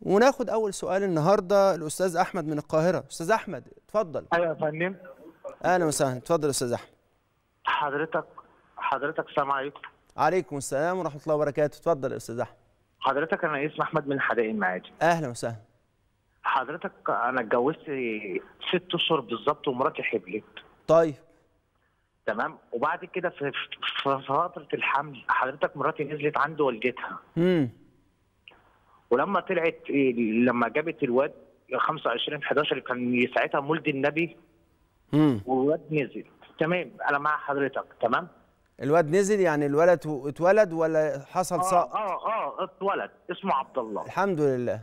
وناخد اول سؤال النهارده الاستاذ احمد من القاهره استاذ احمد اتفضل ايوه يا فندم اهلا وسهلا اتفضل استاذ احمد حضرتك حضرتك السلام عليكم عليكم السلام ورحمه الله وبركاته اتفضل يا استاذ احمد حضرتك انا اسمي احمد من حدائق المعادي اهلا وسهلا حضرتك انا اتجوزت ست اشهر بالظبط ومراتي حبلت طيب تمام وبعد كده في فتره الحمل حضرتك مراتي نزلت عند والدتها امم ولما طلعت إيه، لما جابت الواد 25 11 كان ساعتها مولد النبي امم والواد نزل تمام انا مع حضرتك تمام الواد نزل يعني الولد اتولد ولا حصل سقط؟ اه اه اه اتولد اسمه عبد الله الحمد لله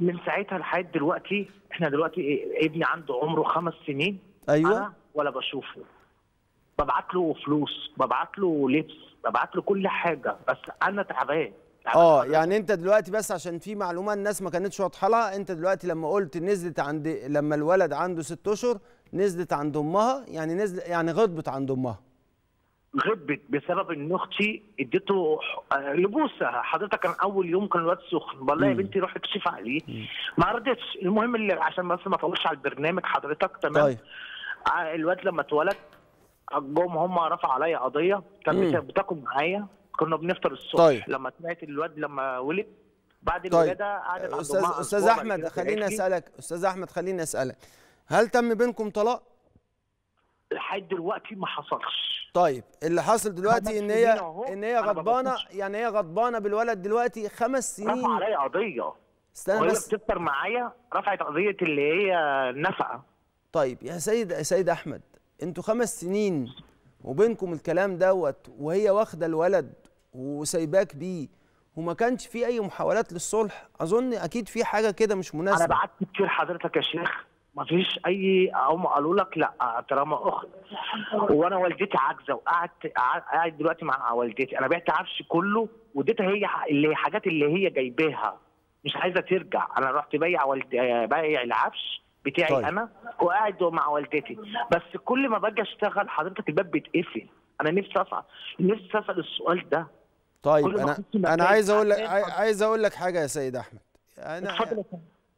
من ساعتها لحد دلوقتي احنا دلوقتي إيه، ابني عنده عمره خمس سنين ايوه أنا ولا بشوفه ببعت له فلوس ببعت له لبس ببعت له كل حاجه بس انا تعبان اه يعني انت دلوقتي بس عشان في معلومه الناس ما كانتش واضحه لها انت دلوقتي لما قلت نزلت عند لما الولد عنده ست اشهر نزلت عند امها يعني نزل يعني غضبت عند امها غضبت بسبب ان اختي اديته آه، لبوسه حضرتك كان اول يوم كان الواد سخن والله يا بنتي روحي اكشف عليه ما رضتش المهم اللي عشان بس ما اطولش على البرنامج حضرتك تمام طيب. آه، الواد لما اتولد جم هم رفعوا عليا قضيه كانت بتاكل معايا كنا بنفطر الصبح طيب. لما سمعت الواد لما ولد بعد طيب. الولاده قعدت استاذ استاذ احمد خليني اسالك استاذ احمد خليني اسالك هل تم بينكم طلاق؟ لحد دلوقتي ما حصلش طيب اللي حاصل دلوقتي ان هي ان هي غضبانه يعني هي غضبانه بالولد دلوقتي خمس سنين رفع عليا قضيه استنى بس بتفطر معايا رفعت قضيه اللي هي النفقه طيب يا سيد يا سيد احمد انتوا خمس سنين وبينكم الكلام دوت وهي واخده الولد وسايباك بيه وما كانش في اي محاولات للصلح اظن اكيد في حاجه كده مش مناسبه انا بعت كتير حضرتك يا شيخ ما فيش اي هم قالوا لك لا طالما اخت وانا والدتي عاجزه وقعدت قاعد دلوقتي مع والدتي انا بعت عفشي كله واديتها هي اللي حاجات اللي هي جايباها مش عايزه ترجع انا رحت بايع والدي بايع العفش بتاعي طيب. انا وقاعد مع والدتي بس كل ما باجي اشتغل حضرتك الباب بيتقفل انا نفسي اسال نفسي اسال السؤال ده طيب انا انا عايز اقول لك عايز اقول لك حاجه يا سيد احمد انا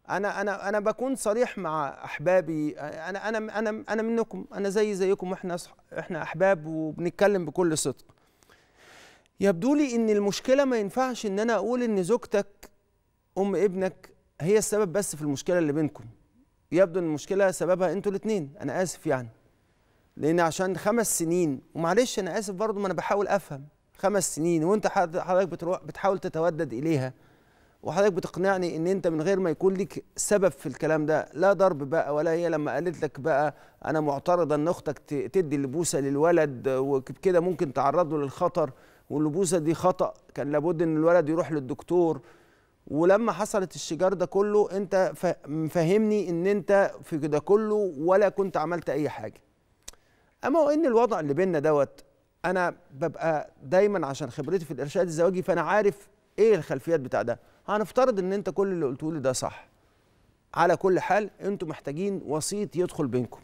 انا انا انا بكون صريح مع احبابي انا انا انا انا منكم انا زي زيكم واحنا احنا احباب وبنتكلم بكل صدق يبدو لي ان المشكله ما ينفعش ان انا اقول ان زوجتك ام ابنك هي السبب بس في المشكله اللي بينكم يبدو ان المشكله سببها انتوا الاثنين انا اسف يعني لان عشان خمس سنين ومعلش انا اسف برضو ما انا بحاول افهم خمس سنين وانت حضرتك بتروح بتحاول تتودد اليها وحضرتك بتقنعني ان انت من غير ما يكون لك سبب في الكلام ده لا ضرب بقى ولا هي لما قالت لك بقى انا معترضه ان اختك تدي البوسه للولد وكده ممكن تعرض له للخطر والبوسه دي خطا كان لابد ان الولد يروح للدكتور ولما حصلت الشجار ده كله انت مفهمني ان انت في ده كله ولا كنت عملت اي حاجه اما وان الوضع اللي بيننا دوت انا ببقى دايما عشان خبرتي في الارشاد الزواجي فانا عارف ايه الخلفيات بتاع ده هنفترض ان انت كل اللي قلته لي ده صح على كل حال انتم محتاجين وسيط يدخل بينكم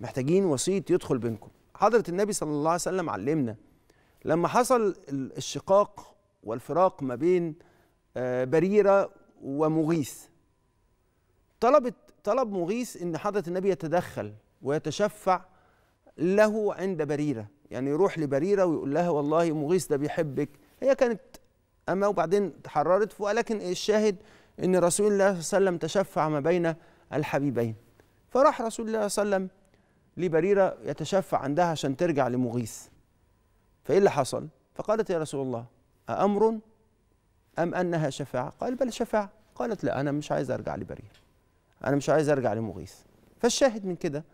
محتاجين وسيط يدخل بينكم حضره النبي صلى الله عليه وسلم علمنا لما حصل الشقاق والفراق ما بين آه، بريره ومغيث طلبت طلب مغيث ان حضره النبي يتدخل ويتشفع له عند بريره يعني يروح لبريرة ويقول لها والله مغيث ده بيحبك هي كانت أما وبعدين تحررت ولكن الشاهد أن رسول الله صلى الله عليه وسلم تشفع ما بين الحبيبين فراح رسول الله صلى الله عليه وسلم لبريرة يتشفع عندها عشان ترجع لمغيث فإيه اللي حصل؟ فقالت يا رسول الله أأمر أم أنها شفاعة؟ قال بل شفاعة قالت لا أنا مش عايز أرجع لبريرة أنا مش عايز أرجع لمغيث فالشاهد من كده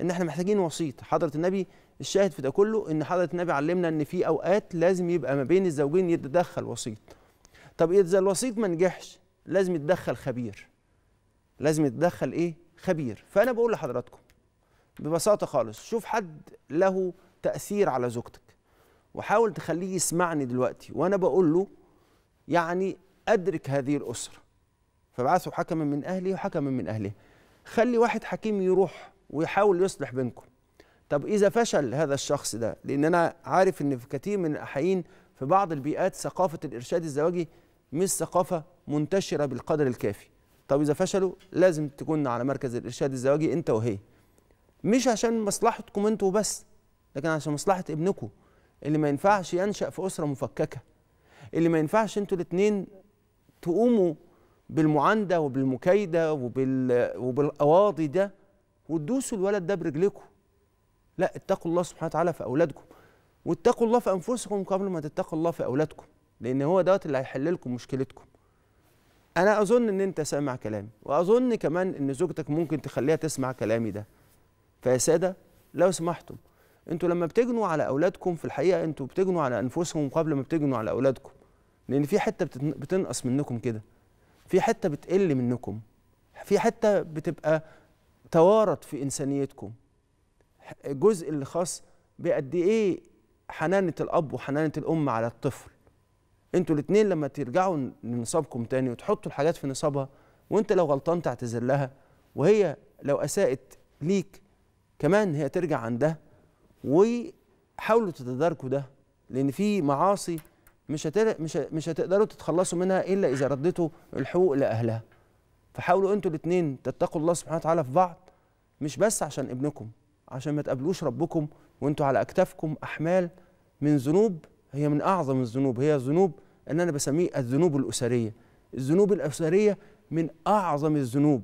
إن إحنا محتاجين وسيط حضرة النبي الشاهد في ده كله ان حضره النبي علمنا ان في اوقات لازم يبقى ما بين الزوجين يتدخل وسيط طب اذا الوسيط ما نجحش لازم يتدخل خبير لازم يتدخل ايه خبير فانا بقول لحضراتكم ببساطه خالص شوف حد له تاثير على زوجتك وحاول تخليه يسمعني دلوقتي وانا بقول له يعني ادرك هذه الاسره فبعثوا حكما من اهلي وحكما من اهله خلي واحد حكيم يروح ويحاول يصلح بينكم طب إذا فشل هذا الشخص ده لأن أنا عارف إن في كثير من الاحيان في بعض البيئات ثقافة الإرشاد الزواجي مش ثقافة منتشرة بالقدر الكافي طب إذا فشلوا لازم تكون على مركز الإرشاد الزواجي أنت وهي مش عشان مصلحتكم أنتوا بس لكن عشان مصلحة ابنكم اللي ما ينفعش ينشأ في أسرة مفككة اللي ما ينفعش أنتوا الاتنين تقوموا بالمعاندة وبالمكايدة وبال... وبالقواضي ده وتدوسوا الولد ده برجلكم لا اتقوا الله سبحانه وتعالى في أولادكم واتقوا الله في أنفسكم قبل ما تتقوا الله في أولادكم لأن هو دوت اللي هيحل لكم مشكلتكم أنا أظن إن أنت سامع كلامي وأظن كمان إن زوجتك ممكن تخليها تسمع كلامي ده فيا سادة لو سمحتم انتوا لما بتجنوا على اولادكم في الحقيقه انتوا بتجنوا على انفسكم قبل ما بتجنوا على اولادكم لان في حته بتنقص منكم كده في حته بتقل منكم في حته بتبقى توارت في انسانيتكم الجزء اللي خاص بقد ايه حنانه الاب وحنانه الام على الطفل انتوا الاثنين لما ترجعوا لنصابكم تاني وتحطوا الحاجات في نصابها وانت لو غلطان تعتذر لها وهي لو اساءت ليك كمان هي ترجع عندها وحاولوا تتداركوا ده لان في معاصي مش مش ه... مش هتقدروا تتخلصوا منها الا اذا رديتوا الحقوق لاهلها فحاولوا انتوا الاثنين تتقوا الله سبحانه وتعالى في بعض مش بس عشان ابنكم عشان ما تقابلوش ربكم وانتوا على اكتافكم احمال من ذنوب هي من اعظم الذنوب هي ذنوب ان انا بسميه الذنوب الاسريه الذنوب الاسريه من اعظم الذنوب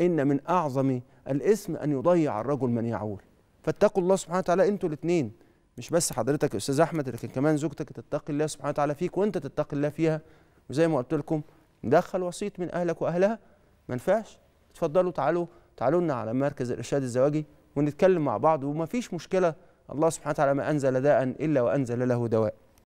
ان من اعظم الاثم ان يضيع الرجل من يعول فاتقوا الله سبحانه وتعالى انتوا الاثنين مش بس حضرتك يا استاذ احمد لكن كمان زوجتك تتقي الله سبحانه وتعالى فيك وانت تتقي الله فيها وزي ما قلت لكم دخل وسيط من اهلك واهلها ما ينفعش اتفضلوا تعالوا تعالوا لنا على مركز الارشاد الزواجي ونتكلم مع بعض وما فيش مشكلة الله سبحانه وتعالى ما أنزل داء إلا وأنزل له دواء